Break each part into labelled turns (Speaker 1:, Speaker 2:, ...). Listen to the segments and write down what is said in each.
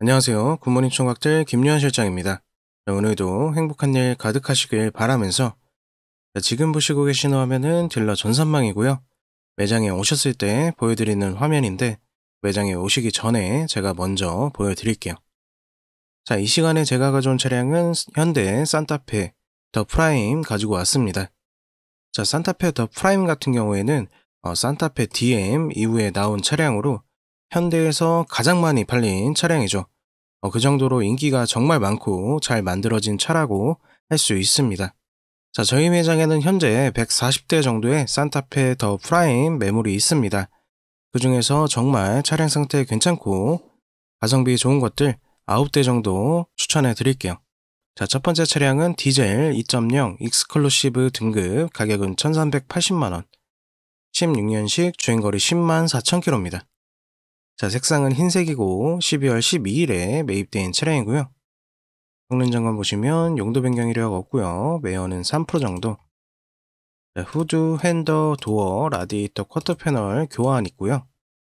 Speaker 1: 안녕하세요. 굿모닝 총각들 김유현 실장입니다. 자, 오늘도 행복한 일 가득하시길 바라면서 자, 지금 보시고 계신 화면은 딜러 전산망이고요. 매장에 오셨을 때 보여드리는 화면인데 매장에 오시기 전에 제가 먼저 보여드릴게요. 자, 이 시간에 제가 가져온 차량은 현대 산타페 더 프라임 가지고 왔습니다. 자, 산타페 더 프라임 같은 경우에는 어, 산타페 DM 이후에 나온 차량으로 현대에서 가장 많이 팔린 차량이죠. 어, 그 정도로 인기가 정말 많고 잘 만들어진 차라고 할 수 있습니다. 자, 저희 매장에는 현재 140대 정도의 산타페 더 프라임 매물이 있습니다. 그 중에서 정말 차량 상태 괜찮고 가성비 좋은 것들 9대 정도 추천해 드릴게요. 자, 첫 번째 차량은 디젤 2.0 익스클루시브 등급 가격은 1380만원 16년식 주행거리 10만 4천 k m 입니다 자, 색상은 흰색이고 12월 12일에 매입된 차량이고요. 성능 점검 보시면 용도 변경 이력 없고요. 매연은 3% 정도. 자, 후드, 핸더, 도어, 라디에이터, 쿼터 패널 교환 있고요.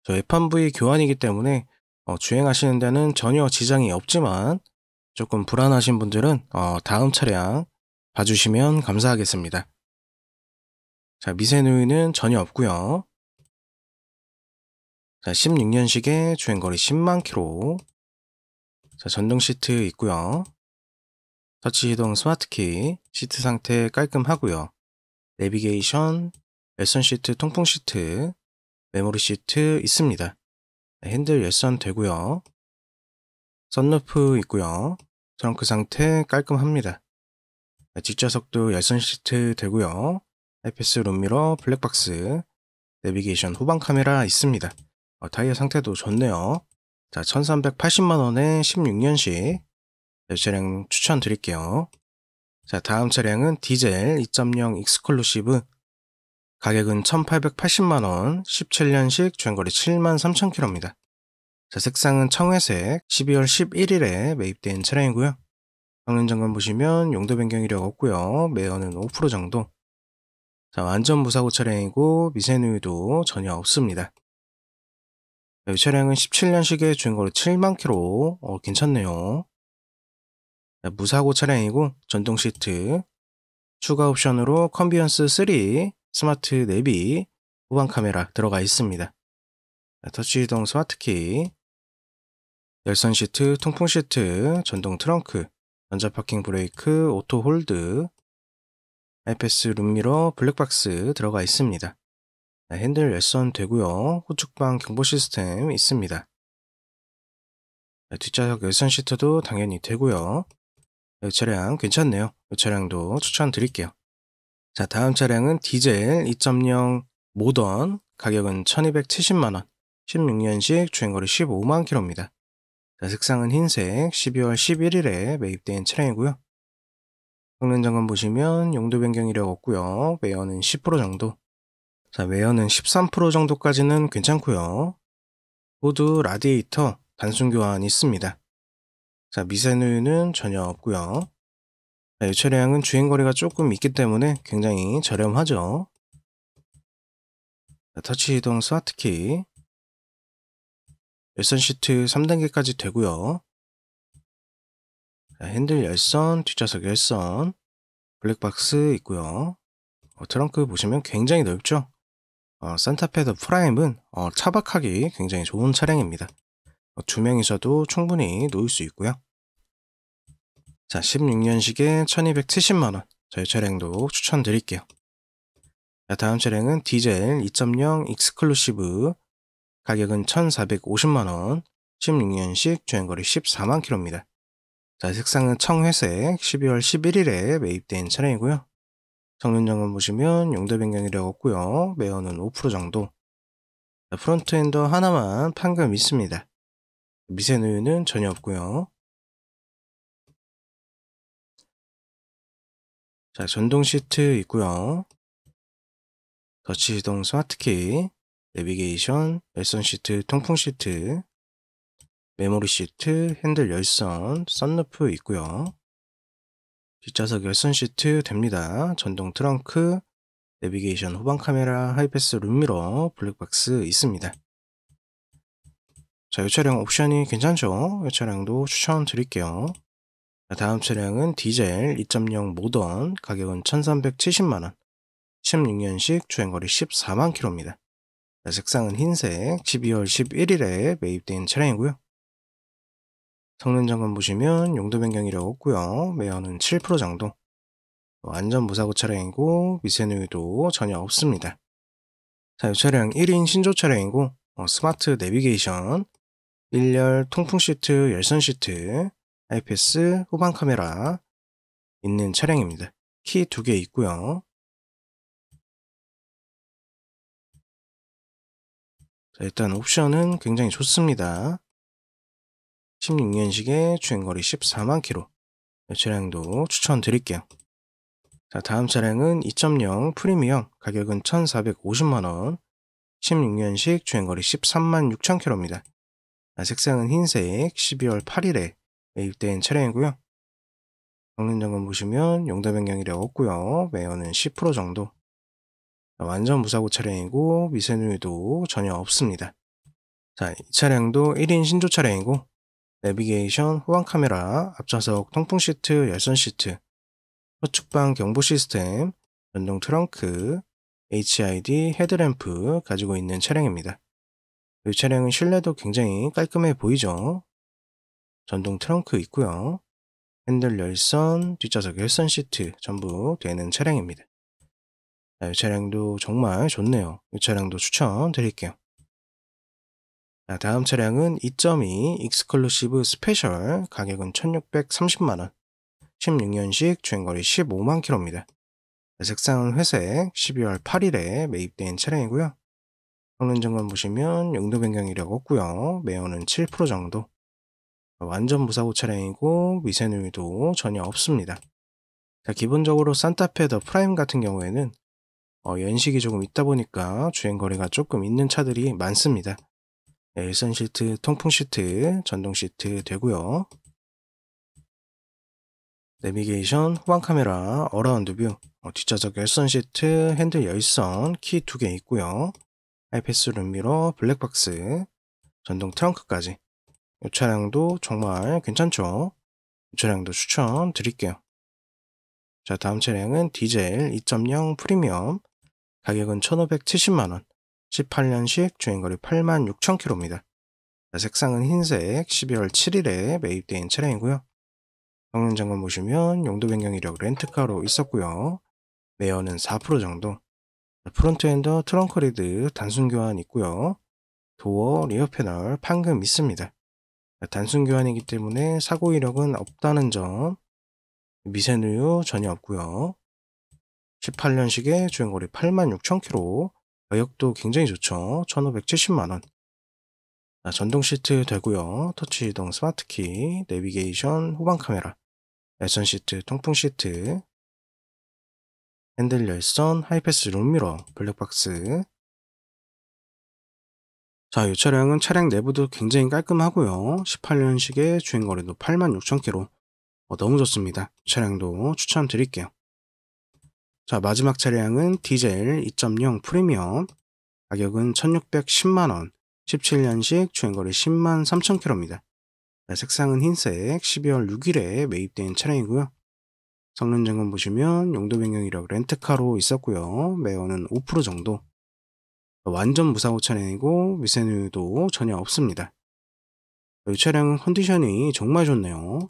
Speaker 1: 저 F1V 교환이기 때문에 어, 주행하시는 데는 전혀 지장이 없지만 조금 불안하신 분들은 어, 다음 차량 봐주시면 감사하겠습니다. 자, 미세 누이는 전혀 없고요. 자, 1 6년식의 주행거리 10만 키로 자, 전동 시트 있고요. 터치 이동 스마트키, 시트 상태 깔끔하고요. 내비게이션, 열선 시트, 통풍 시트, 메모리 시트 있습니다. 네, 핸들 열선 되고요. 선루프 있고요. 트렁크 상태 깔끔합니다. 직좌석도 네, 열선 시트 되고요. 하이패스 룸미러 블랙박스, 내비게이션 후방 카메라 있습니다. 어, 타이어 상태도 좋네요. 자, 1380만원에 16년식 네, 차량 추천드릴게요. 자, 다음 차량은 디젤 2.0 익스클루시브 가격은 1880만원, 17년식 주행거리 73,000km입니다. 자, 색상은 청회색, 12월 11일에 매입된 차량이고요. 방륜 점검 보시면 용도 변경 이력 없고요. 매연은 5% 정도. 자, 완전 무사고 차량이고 미세누유도 전혀 없습니다. 이 네, 차량은 17년식의 주행거리 7만 킬로, 어, 괜찮네요. 네, 무사고 차량이고 전동 시트, 추가 옵션으로 컨비언스 3, 스마트 내비, 후방 카메라 들어가 있습니다. 네, 터치 이동 스마트키, 열선 시트, 통풍 시트, 전동 트렁크, 전자 파킹 브레이크, 오토 홀드, IPS 룸미러, 블랙박스 들어가 있습니다. 네, 핸들 열선 되고요. 후측방 경보 시스템 있습니다. 네, 뒷좌석 열선 시트도 당연히 되고요. 이 네, 차량 괜찮네요. 이 차량도 추천드릴게요. 자 다음 차량은 디젤 2.0 모던 가격은 1270만원 16년식 주행거리 15만km입니다. 자, 색상은 흰색 12월 11일에 매입된 차량이고요. 성능 점검 보시면 용도 변경 이력 없고요. 매연은 10% 정도 자, 외연은 13% 정도까지는 괜찮고요. 모드 라디에이터 단순 교환이 있습니다. 자, 미세누유는 전혀 없고요. 자, 유체량은 주행거리가 조금 있기 때문에 굉장히 저렴하죠. 자, 터치 이동 스와트키 열선 시트 3단계까지 되고요. 자, 핸들 열선, 뒷좌석 열선, 블랙박스 있고요. 어, 트렁크 보시면 굉장히 넓죠? 어, 산타페드 프라임은 어, 차박하기 굉장히 좋은 차량입니다. 어, 두 명이서도 충분히 놓을 수 있고요. 자, 16년식에 1270만원 저희 차량도 추천드릴게요. 자, 다음 차량은 디젤 2.0 익스클루시브 가격은 1450만원 16년식 주행거리 14만 k m 입니다 자, 색상은 청회색 12월 11일에 매입된 차량이고요. 정륜장을 보시면 용도 변경이되었 없고요. 매어는 5% 정도. 프론트엔더 하나만 판금 있습니다. 미세 누유는 전혀 없고요. 자, 전동 시트 있고요. 더치 시동 스마트키, 내비게이션, 열선 시트, 통풍 시트, 메모리 시트, 핸들 열선, 썬루프 있고요. 뒷좌석 열선 시트 됩니다. 전동 트렁크, 내비게이션 후방 카메라, 하이패스 룸미러, 블랙박스 있습니다. 자, 이 차량 옵션이 괜찮죠? 이 차량도 추천드릴게요. 다음 차량은 디젤 2.0 모던, 가격은 1370만원, 16년식 주행거리 14만 k m 입니다 색상은 흰색, 12월 11일에 매입된 차량이고요. 성능 점검 보시면 용도 변경 이라고 없고요. 매연은 7% 정도. 완전 무사고 차량이고 미세누이도 전혀 없습니다. 자, 이 차량 1인 신조 차량이고 어, 스마트 내비게이션, 1열 통풍 시트, 열선 시트, IPS 후방 카메라 있는 차량입니다. 키 두 개 있고요. 자, 일단 옵션은 굉장히 좋습니다. 1 6년식의 주행거리 14만 킬로 차량도 추천드릴게요. 자, 다음 차량은 2.0 프리미엄 가격은 1,450만원 16년식 주행거리 13만 6천 킬로입니다. 아, 색상은 흰색 12월 8일에 매입된 차량이고요. 정륜점검 보시면 용도 변경이 없고요. 매연은 10% 정도 아, 완전 무사고 차량이고 미세누이도 전혀 없습니다. 자, 이 차량도 1인 신조 차량이고 내비게이션, 후방 카메라, 앞좌석 통풍 시트, 열선 시트, 서측방 경보 시스템, 전동 트렁크, HID 헤드램프 가지고 있는 차량입니다. 이 그 차량은 실내도 굉장히 깔끔해 보이죠? 전동 트렁크 있고요. 핸들 열선, 뒷좌석 열선 시트 전부 되는 차량입니다. 아, 이 차량도 정말 좋네요. 이 차량도 추천드릴게요. 자, 아, 다음 차량은 2.2 익스클루시브 스페셜 가격은 1630만원 16년식 주행거리 15만 k m 입니다 색상은 회색 12월 8일에 매입된 차량이고요. 성능 점검 보시면 용도 변경 이력 없고요. 매연은 7% 정도 완전 무사고 차량이고 미세누이도 전혀 없습니다. 자, 기본적으로 산타페 더 프라임 같은 경우에는 어, 연식이 조금 있다 보니까 주행거리가 조금 있는 차들이 많습니다. 네, 일선 시트, 통풍 시트, 전동 시트 되고요. 내비게이션, 후방 카메라, 어라운드 뷰, 어, 뒷좌석 열선 시트, 핸들 열선, 키 두 개 있고요. 아이패스 룸미러, 블랙박스, 전동 트렁크까지. 이 차량도 정말 괜찮죠? 이 차량도 추천드릴게요. 자, 다음 차량은 디젤 2.0 프리미엄, 가격은 1,570만원. 18년식 주행거리 86,000km입니다. 색상은 흰색 12월 7일에 매입된 차량이고요. 성능 점검 보시면 용도 변경 이력 렌트카로 있었고요. 매연은 4% 정도 프론트 엔더 트렁크 리드 단순 교환 있고요. 도어 리어 패널 판금 있습니다. 단순 교환이기 때문에 사고 이력은 없다는 점 미세누유 전혀 없고요. 18년식의 주행거리 86,000km 가격도 굉장히 좋죠. 1570만원. 아, 전동 시트 되고요. 터치 이동 스마트키, 내비게이션, 후방 카메라, 열선 시트, 통풍 시트, 핸들 열선, 하이패스 룸미러, 블랙박스. 자, 이 차량은 차량 내부도 굉장히 깔끔하고요. 18년식의 주행거리도 86,000km. 어, 너무 좋습니다. 차량도 추천드릴게요. 자 마지막 차량은 디젤 2.0 프리미엄 가격은 1610만원 17년식 주행거리 10만 3000km입니다. 색상은 흰색 12월 6일에 매입된 차량이고요. 성능 점검 보시면 용도 변경이라고 렌트카로 있었고요. 매어는 5% 정도 완전 무사고 차량이고 미세누유도 전혀 없습니다. 이 차량은 컨디션이 정말 좋네요.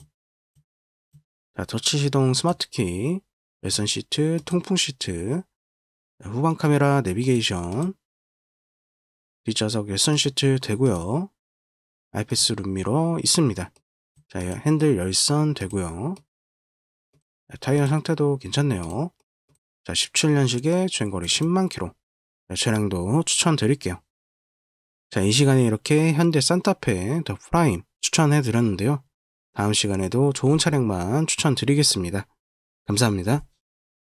Speaker 1: 자, 터치 시동 스마트키 웨선 시트, 통풍 시트, 후방 카메라 내비게이션, 뒷좌석 웨선 시트 되고요. 아이패스 룸미러 있습니다. 자, 핸들 열선 되고요. 타이어 상태도 괜찮네요. 자, 1 7년식의 주행거리 10만 킬로. 차량도 추천드릴게요. 자, 이 시간에 이렇게 현대 산타페 더 프라임 추천해드렸는데요. 다음 시간에도 좋은 차량만 추천드리겠습니다. 감사합니다.